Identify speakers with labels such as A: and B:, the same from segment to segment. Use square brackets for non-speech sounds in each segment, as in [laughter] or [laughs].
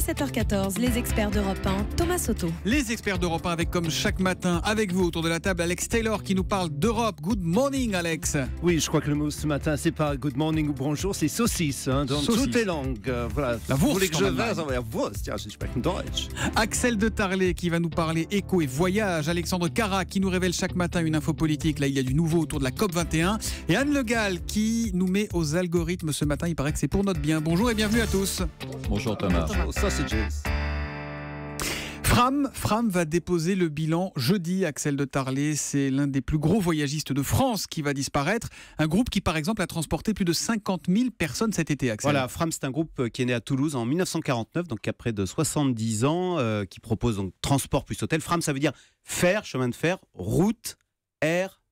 A: 17 7h14, les experts d'Europe 1, Thomas Soto.
B: Les experts d'Europe 1 avec comme chaque matin avec vous autour de la table Alex Taylor qui nous
C: parle d'Europe. Good morning Alex. Oui, je crois que le mot ce matin c'est pas good morning ou bonjour, c'est saucisse hein, dans toutes les langues. Euh, voilà. La Vous voulez tiens, je
B: Axel de Tarlet qui va nous parler écho et voyage, Alexandre Cara qui nous révèle chaque matin une info politique, là il y a du nouveau autour de la COP 21 et Anne Le Gall qui nous met aux algorithmes ce matin, il paraît que c'est pour notre bien. Bonjour et bienvenue à tous. Bonjour Thomas. Bonjour, Thomas. Fram, Fram va déposer le bilan jeudi. Axel de Tarlé, c'est l'un des plus gros voyagistes de France qui va disparaître. Un groupe qui, par exemple, a transporté plus de 50 000 personnes cet été. Axel. Voilà, Fram, c'est un groupe euh, qui est né à Toulouse en 1949, donc à près de 70 ans,
D: euh, qui propose donc transport plus hôtel. Fram, ça veut dire fer, chemin de fer, route, air,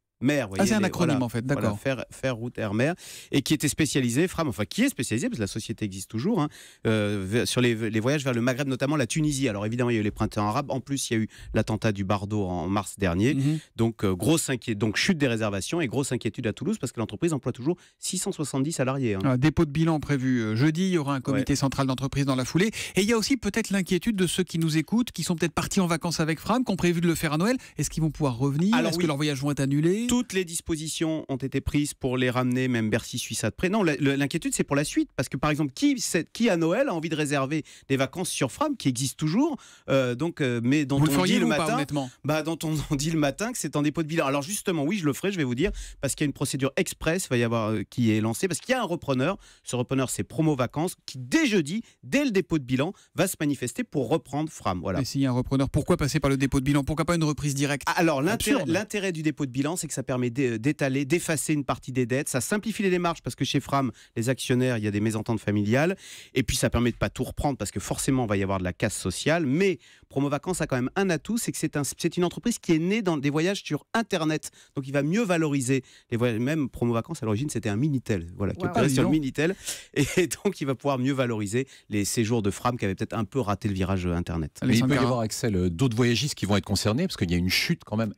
D: ah, c'est un acronyme en fait, d'accord. Voilà, faire, faire, route air mer et qui était spécialisé, Fram, enfin qui est spécialisé parce que la société existe toujours hein, euh, sur les, voyages vers le Maghreb, notamment la Tunisie. Alors évidemment, il y a eu les printemps arabes. En plus, il y a eu l'attentat du Bardo en mars dernier. Mm-hmm. Donc euh, grosse inquiétude, donc chute des réservations et grosse inquiétude à Toulouse parce que l'entreprise emploie toujours 670 salariés. Hein. Ah,
B: dépôt de bilan prévu euh, jeudi. Il y aura un comité central d'entreprise dans la foulée. Et il y a aussi peut-être l'inquiétude de ceux qui nous écoutent, qui sont peut-être partis en vacances avec Fram, qui ont prévu de le faire à Noël. Est-ce qu'ils vont pouvoir revenir est que leurs voyages vont être
D: annulés toutes les dispositions ont été prises pour les ramener, même Bercy suisse ça de près. Non, l'inquiétude, c'est pour la suite. Parce que, par exemple, qui, qui à Noël a envie de réserver des vacances sur Fram, qui existent toujours, euh, donc, euh, mais dont on dit le matin. bah, dont on, dit le matin que c'est en dépôt de bilan. Alors, justement, oui, je le ferai, je vais vous dire, parce qu'il y a une procédure express va y avoir, euh, qui est lancée, parce qu'il y a un repreneur. Ce repreneur, c'est Promo Vacances, qui, dès jeudi, dès le dépôt de bilan, va se manifester pour reprendre Fram.
B: Voilà. Mais s'il y a un repreneur, pourquoi passer par le dépôt de bilan Pourquoi pas une reprise directe ah, Alors, l'intérêt
D: du dépôt de bilan, c'est que ça permet euh, d'étaler, d'effacer une partie des dettes, ça simplifie les démarches parce que chez Fram, les actionnaires, il y a des mésententes familiales, et puis ça permet de pas tout reprendre parce que forcément, il va y avoir de la casse sociale, mais Promo Vacances a quand même un atout, c'est que c'est une entreprise qui est née dans des voyages sur Internet. Donc il va mieux valoriser les voyages. Même Promo Vacances, à l'origine, c'était un Minitel, voilà, qui sur le Minitel. Et [laughs] donc il va pouvoir mieux valoriser les séjours de Fram qui avaient peut-être un peu raté le virage euh, Internet. Mais il peut y avoir
E: accès d'autres voyagistes qui vont être concernés, parce qu'il y a une chute quand même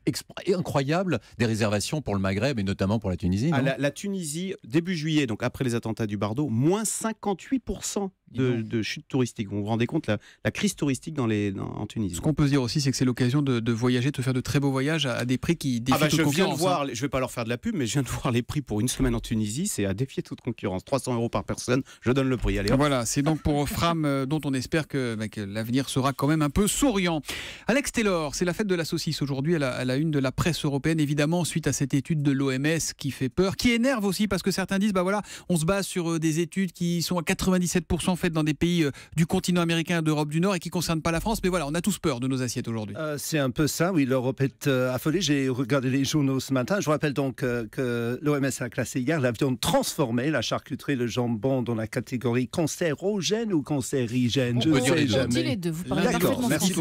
E: incroyable des réservations pour le Maghreb et notamment pour la Tunisie. Ah, la,
D: la Tunisie, début juillet, donc après les attentats du Bardo, moins 58% de, chute touristique. Vous vous rendez compte, la, la crise touristique dans les, en Tunisie.
B: Ce qu'on peut dire aussi, c'est que c'est l'occasion de, voyager, de faire de très beaux voyages à, des prix qui défient ah bah je viens De voir, hein. Je vais pas leur
D: faire de la pub, mais je viens de voir les prix pour une semaine en Tunisie, c'est à défier toute concurrence. 300 euros par personne, je donne le prix. Allez, voilà, c'est donc pour Fram,
B: euh, dont on espère bah, que, l'avenir sera quand même un peu souriant. Alex Taylor, c'est la fête de la saucisse aujourd'hui à, à la, une de la presse européenne, évidemment, suite à cette étude de l'OMS qui fait peur, qui énerve aussi, parce que certains disent, bah voilà, on se base sur euh, des études qui sont à 97% fait dans des pays euh, du continent américain, d'Europe du Nord et qui ne concernent pas la France. Mais voilà,
C: on a tous peur de nos assiettes aujourd'hui. Euh, c'est un peu ça, oui. L'Europe est euh, affolée. J'ai regardé les journaux ce matin. Je vous rappelle donc que l'OMS a classé hier la viande transformée, la charcuterie, le jambon dans la catégorie cancérogène ou cancérigène. Je ne sais jamais. les deux. Vous parlez D'accord, merci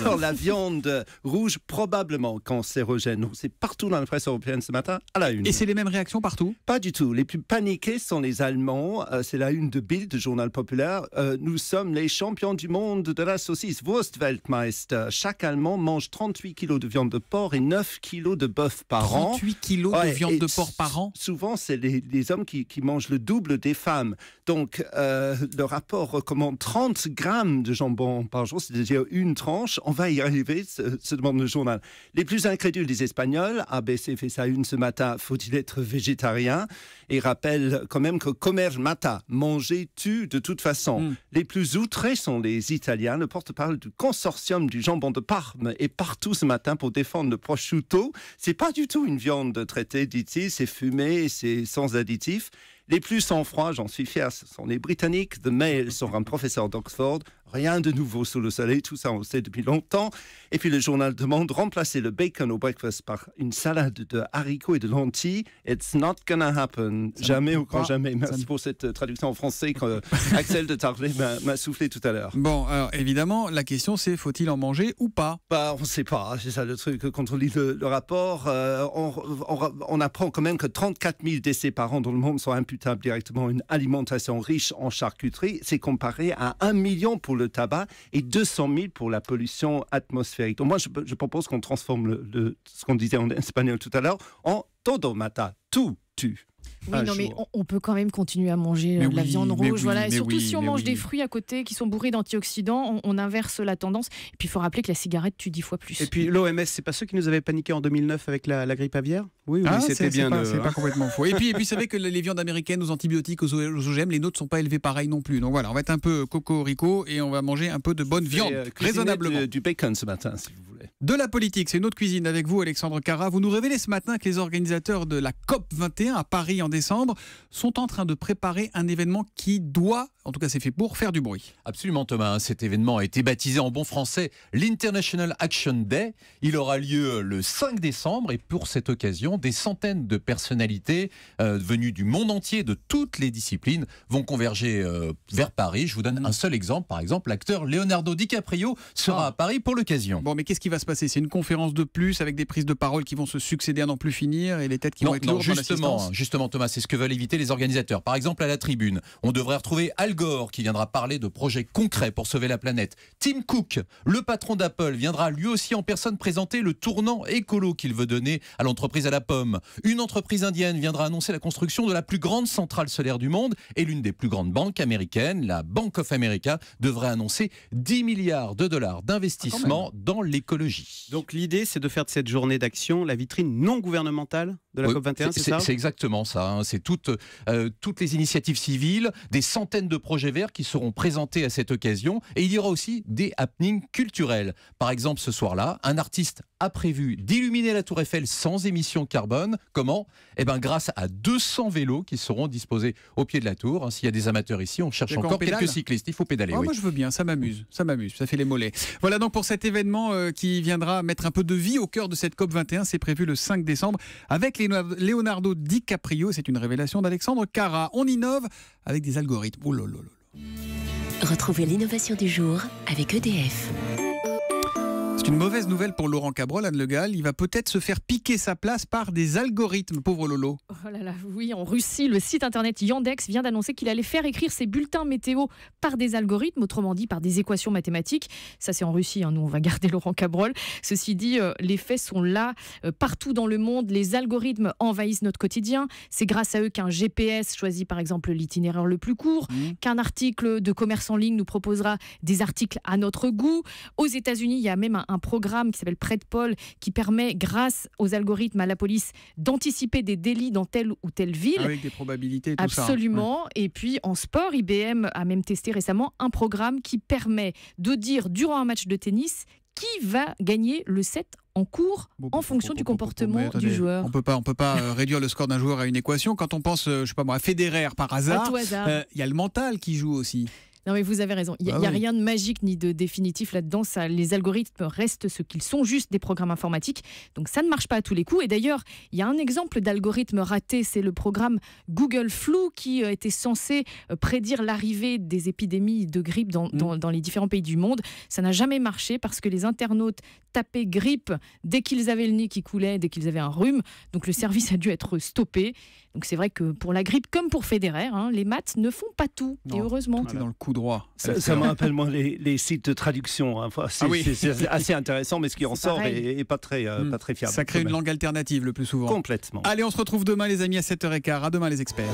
C: Alors, la viande rouge, probablement cancérogène. C'est partout dans la presse européenne ce matin, à la une. Et c'est les mêmes réactions partout Pas du tout. Les plus paniqués sont les Allemands. c'est la une de Bild, journal populaire euh, nous sommes les champions du monde de la saucisse. Wurstweltmeister. Chaque Allemand mange 38 kilos de viande de porc et 9 kilos de bœuf par an. 38 kilos de viande de porc par an Souvent, c'est les, hommes qui, mangent le double des femmes. Donc, euh, le rapport recommande 30 grammes de jambon par jour, c'est-à-dire une tranche. On va y arriver, se, demande le journal. Les plus incrédules des Espagnols, ABC fait ça une ce matin, faut-il être végétarien et rappelle quand même que comer mata, manger tue de toute façon. Mm. Les plus outrés sont les Italiens. Le porte-parole du consortium du jambon de Parme est partout ce matin pour défendre le prosciutto. C'est pas du tout une viande traitée, dit-il, c'est fumé, c'est sans additifs. Les plus sans froid j'en suis fier, sont les Britanniques. The Mail sur un professeur d'Oxford Rien de nouveau sous le soleil, tout ça on le sait depuis longtemps. Et puis le journal demande remplacer le bacon au breakfast par une salade de haricots et de lentilles. It's not gonna happen. jamais ou quand jamais. Merci pour cette euh, traduction en français que [laughs] Axel de Tarlet m'a soufflé tout à l'heure.
B: Bon, alors évidemment, la question c'est
C: faut-il en manger ou pas Bah, on sait pas. Hein, c'est ça le truc. Euh, quand on lit le, rapport, euh, on, apprend quand même que 34 000 décès par an dans le monde sont imputables directement à une alimentation riche en charcuterie. C'est comparé à 1 million pour le tabac et 200 000 pour la pollution atmosphérique. Donc moi, je, propose qu'on transforme ce qu'on disait en espagnol tout à l'heure en todo mata, tout tue. Oui, non, mais
A: on, peut quand même continuer à manger euh, la viande rouge. voilà. Et surtout si on mange des fruits à côté qui sont bourrés d'antioxydants, on, inverse la tendance. Et puis il faut rappeler que la cigarette tue dix fois plus. Et puis
D: l'OMS, c'est pas ceux qui nous avaient paniqué en 2009 avec la, grippe aviaire
C: Oui, oui, ah, c'était bien. C'est pas, complètement faux. Et puis, et puis
B: que les viandes américaines, aux antibiotiques, aux, OGM, les nôtres sont pas élevées pareil non plus. Donc voilà, on va être un peu coco ricot et on va manger un peu de bonne viande, euh, raisonnablement. Du, du bacon ce matin, si vous voulez. De la politique, c'est une autre cuisine avec vous, Alexandre Cara. Vous nous révélez ce matin que les organisateurs de la COP 21 à Paris en décembre sont en train de préparer un événement qui doit, en tout cas c'est fait pour, faire du bruit.
E: Absolument Thomas, cet événement a été baptisé en bon français l'International Action Day. Il aura lieu le 5 décembre et pour cette occasion, des centaines de personnalités euh, venues du monde entier, de toutes les disciplines, vont converger euh, vers Paris. Je vous donne un seul exemple, par exemple, l'acteur Leonardo DiCaprio sera ah. à
B: Paris pour l'occasion. Bon, mais qu'est-ce qui va se c'est une conférence de plus avec des prises de parole qui vont se succéder à n'en plus finir et les têtes qui vont être lourdes justement,
E: justement, Thomas, c'est ce que veulent éviter les organisateurs. Par exemple, à la tribune, on devrait retrouver Al Gore qui viendra parler de projets concrets pour sauver la planète. Tim Cook, le patron d'Apple, viendra lui aussi en personne présenter le tournant écolo qu'il veut donner à l'entreprise à la pomme. Une entreprise indienne viendra annoncer la construction de la plus grande centrale solaire du monde et l'une des plus grandes banques américaines, la Bank of America, devrait annoncer 10 milliards de dollars ah, d'investissement dans l'écologie. Donc l'idée, c'est de faire de cette journée d'action la vitrine non gouvernementale
D: de la COP21, c'est ça C'est
E: exactement ça. Hein. C'est toutes, euh, toutes les initiatives civiles, des centaines de projets verts qui seront présentés à cette occasion. Et il y aura aussi des happenings culturels. Par exemple, ce soir-là, un artiste a prévu d'illuminer la Tour Eiffel sans émission carbone. Comment Eh bien, grâce à 200 vélos qui seront disposés au pied de la tour. Hein. S'il y a des amateurs ici, on cherche encore quelques cyclistes. Il faut pédaler. Ah, moi, je
B: veux bien. Ça m'amuse. Ça m'amuse. Ça fait les mollets. Voilà donc pour cet événement euh, qui viendra mettre un peu de vie au cœur de cette COP 21. C'est prévu le 5 décembre avec les Leonardo DiCaprio. C'est une révélation d'Alexandre Cara. On innove avec des algorithmes. Oh
A: Retrouvez l'innovation du jour avec EDF
B: une mauvaise nouvelle pour Laurent Cabrol, Anne Le Gall. Il va peut-être se faire piquer sa place par des algorithmes, pauvre Lolo.
A: Oh là là, oui, en Russie, le site internet Yandex vient d'annoncer qu'il allait faire écrire ses bulletins météo par des algorithmes, autrement dit par des équations mathématiques. Ça, c'est en Russie, hein, nous, on va garder Laurent Cabrol. Ceci dit, euh, les faits sont là, euh, partout dans le monde. Les algorithmes envahissent notre quotidien. C'est grâce à eux qu'un GPS choisit, par exemple, l'itinéraire le plus court, mmh. qu'un article de commerce en ligne nous proposera des articles à notre goût. Aux États-Unis, il y a même un un programme qui s'appelle prêt de Paul, qui permet, grâce aux algorithmes à la police, d'anticiper des délits dans telle ou telle ville. Ah avec des
B: probabilités, tout hein. Absolument.
A: Et puis en sport, IBM a même testé récemment un programme qui permet de dire durant un match de tennis qui va gagner le set en cours en fonction du comportement du joueur. On peut
B: pas, on peut pas euh, réduire le score d'un joueur à une équation. Quand on pense, euh, je sais pas à Federer par hasard, euh, il y a le mental qui joue aussi.
A: Non, mais vous avez raison. Il n'y a, bah rien de magique ni de définitif là-dedans. les algorithmes restent ce qu'ils sont, juste des programmes informatiques. Donc ça ne marche pas à tous les coups. Et d'ailleurs, il y a un exemple d'algorithme raté. C'est le programme Google Flu qui euh, était censé euh, prédire l'arrivée des épidémies de grippe mm. dans les différents pays du monde. Ça n'a jamais marché parce que les internautes tapaient grippe dès qu'ils avaient le nez qui coulait, dès qu'ils avaient un rhume. Donc le service a dû être stoppé. Donc c'est vrai que pour la grippe comme pour Federer, hein, les maths ne font pas tout, et heureusement. Tout est dans le
C: coup droit. Ça, ça me rappelle les, sites de traduction. Hein. Ah c'est assez intéressant, mais ce qui en sort est, pas, très, euh, hmm. très fiable. Ça crée une langue alternative le plus souvent.
B: Complètement. Allez, on se retrouve demain les amis à 7h15. À demain les experts.